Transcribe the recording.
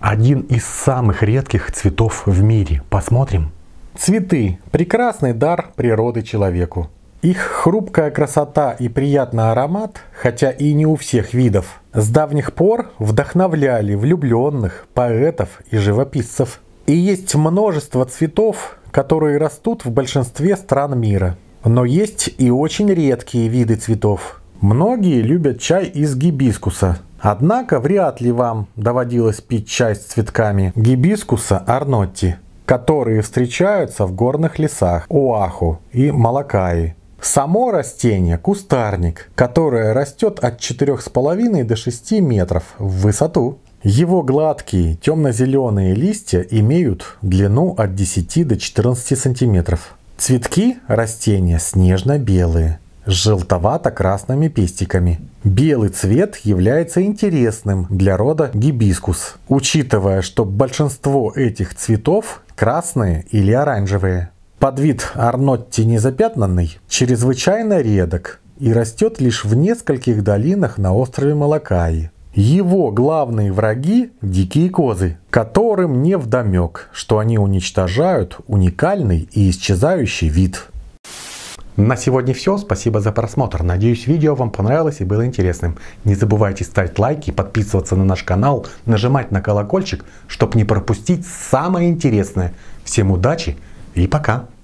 один из самых редких цветов в мире. Посмотрим. Цветы – прекрасный дар природы человеку. Их хрупкая красота и приятный аромат, хотя и не у всех видов, с давних пор вдохновляли влюбленных, поэтов и живописцев. И есть множество цветов, которые растут в большинстве стран мира. Но есть и очень редкие виды цветов, Многие любят чай из гибискуса. Однако вряд ли вам доводилось пить чай с цветками гибискуса арнотти, которые встречаются в горных лесах Оаху и Малакаи. Само растение – кустарник, которое растет от 4,5 до 6 метров в высоту. Его гладкие темно-зеленые листья имеют длину от 10 до 14 сантиметров. Цветки растения снежно-белые с желтовато-красными пестиками. Белый цвет является интересным для рода гибискус, учитывая, что большинство этих цветов красные или оранжевые. Подвид Арнотти незапятнанный чрезвычайно редок и растет лишь в нескольких долинах на острове Малакаи. Его главные враги – дикие козы, которым не вдомек, что они уничтожают уникальный и исчезающий вид. На сегодня все. Спасибо за просмотр. Надеюсь, видео вам понравилось и было интересным. Не забывайте ставить лайки, подписываться на наш канал, нажимать на колокольчик, чтобы не пропустить самое интересное. Всем удачи и пока!